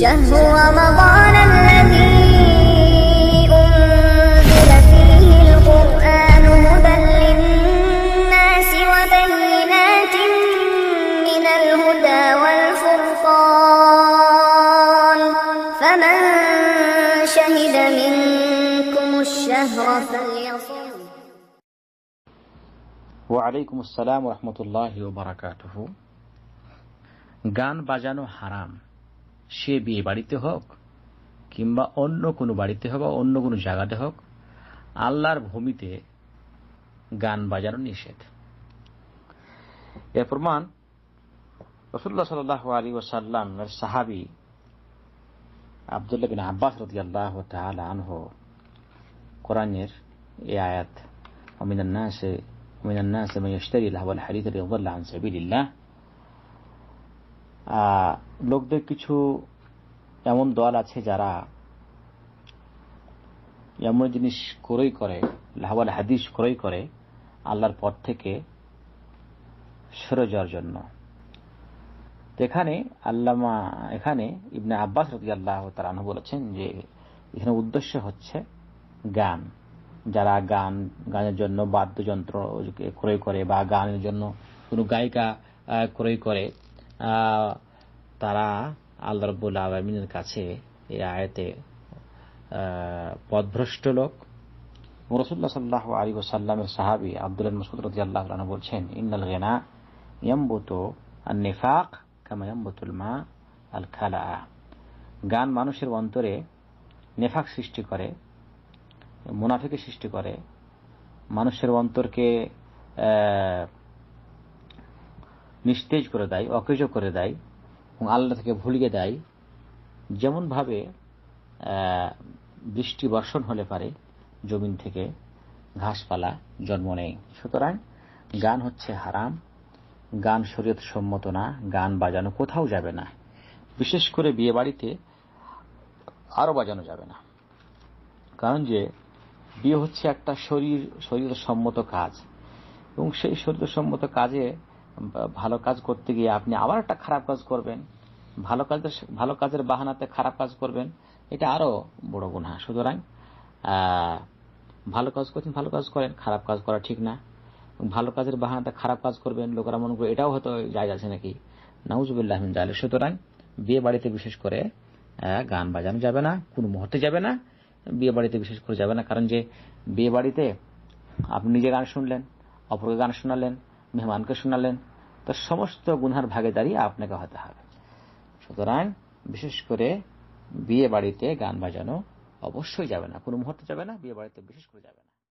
شهر رمضان الذي أنزل فيه القرآن هدى للناس وبينات من الهدى والفرقان فمن شهد منكم الشهر فليصم وعليكم السلام ورحمة الله وبركاته গান বাজানো حرام সে বিয়ে বাড়িতে হোক কিংবা অন্য কোনো বাড়িতে হোক বা অন্য কোনো জায়গাতে হোক আল্লাহর ভূমিতে গান বাজানো নিষেধ এর প্রমাণ রসুল্লাহ সাল্লাহ আলী ওসাল্লামের সাহাবি আবদুল্লাহ বিন আব্বাস রদি আল্লাহ আনহ কোরআনের এই আয়াত অমিনান্না সে অমিনান্না সে ময়স্তারি আল্লাহ আল হারিদ রিউল্লাহ আন সাবিল্লাহ লোকদের কিছু এমন দল আছে যারা এমন জিনিস ক্রয় করে লাহওয়াল হাদিস ক্রয় করে আল্লাহর পথ থেকে সরে যাওয়ার জন্য এখানে আল্লামা এখানে ইবনে আব্বাস রতি আল্লাহ তারানু বলেছেন যে এখানে উদ্দেশ্য হচ্ছে গান যারা গান গানের জন্য বাদ্যযন্ত্র ক্রয় করে বা গানের জন্য কোনো গায়িকা ক্রয় করে তারা আল্লাহ রব্বুল আলমিনের কাছে এই আয়াতে পদভ্রষ্ট লোক রসুল্লাহ সাল্লাহ আলী ওসাল্লামের সাহাবি আব্দুল মসুদ রদি আল্লাহ বলছেন ইন্নাল গেনা ইয়াম্বুত আর নেফাক কামায়াম্বুতুল মা আল খালা গান মানুষের অন্তরে নেফাক সৃষ্টি করে মুনাফিকে সৃষ্টি করে মানুষের অন্তরকে নিস্তেজ করে দেয় অকেজ করে দেয় এবং আল্লাহ থেকে ভুলিয়ে দেয় যেমনভাবে বৃষ্টি বর্ষণ হলে পারে জমিন থেকে ঘাসপালা জন্ম নেয় সুতরাং গান হচ্ছে হারাম গান শরীয়ত সম্মত না গান বাজানো কোথাও যাবে না বিশেষ করে বিয়ে বাড়িতে আরও বাজানো যাবে না কারণ যে বিয়ে হচ্ছে একটা শরীর শরীর সম্মত কাজ এবং সেই শরীর সম্মত কাজে ভালো কাজ করতে গিয়ে আপনি আবার একটা খারাপ কাজ করবেন ভালো কাজের ভালো কাজের বাহানাতে খারাপ কাজ করবেন এটা আরো বড় গুণা সুতরাং ভালো কাজ করছেন ভালো কাজ করেন খারাপ কাজ করা ঠিক না ভালো কাজের বাহানাতে খারাপ কাজ করবেন লোকেরা মনে করে এটাও হয়তো যায় আছে নাকি নাউজুবুল্লাহ জালে সুতরাং বিয়ে বাড়িতে বিশেষ করে গান বাজানো যাবে না কোনো মুহূর্তে যাবে না বিয়ে বাড়িতে বিশেষ করে যাবে না কারণ যে বিয়ে বাড়িতে আপনি নিজে গান শুনলেন অপরকে গান শোনালেন মেহমানকে শোনালেন তার সমস্ত গুনহার ভাগেদারি আপনাকে হতে হবে সুতরাং বিশেষ করে বিয়ে বাড়িতে গান বাজানো অবশ্যই যাবে না কোনো মুহূর্তে যাবে না বিয়ে বাড়িতে বিশেষ করে যাবে না